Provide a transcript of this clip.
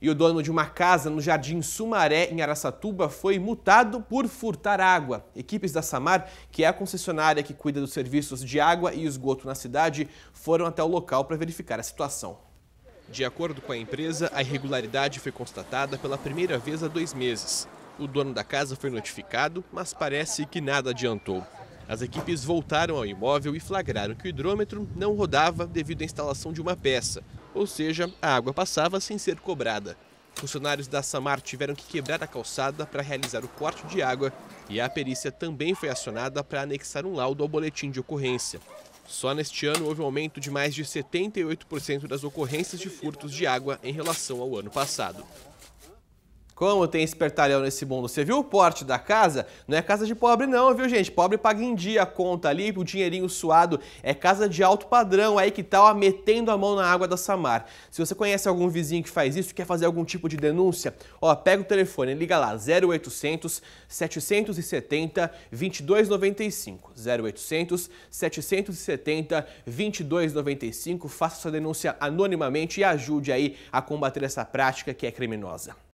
e o dono de uma casa no Jardim Sumaré, em Araçatuba, foi multado por furtar água. Equipes da Samar, que é a concessionária que cuida dos serviços de água e esgoto na cidade, foram até o local para verificar a situação. De acordo com a empresa, a irregularidade foi constatada pela primeira vez há dois meses. O dono da casa foi notificado, mas parece que nada adiantou. As equipes voltaram ao imóvel e flagraram que o hidrômetro não rodava devido à instalação de uma peça, ou seja, a água passava sem ser cobrada. Funcionários da SAMAR tiveram que quebrar a calçada para realizar o corte de água e a perícia também foi acionada para anexar um laudo ao boletim de ocorrência. Só neste ano houve um aumento de mais de 78% das ocorrências de furtos de água em relação ao ano passado. Como tem espertalhão nesse mundo. Você viu o porte da casa? Não é casa de pobre não, viu gente? Pobre paga em dia a conta ali, o dinheirinho suado. É casa de alto padrão, aí que tal tá, ó, metendo a mão na água da Samar. Se você conhece algum vizinho que faz isso, quer fazer algum tipo de denúncia, ó, pega o telefone, liga lá, 0800 770 2295. 0800 770 2295. Faça sua denúncia anonimamente e ajude aí a combater essa prática que é criminosa.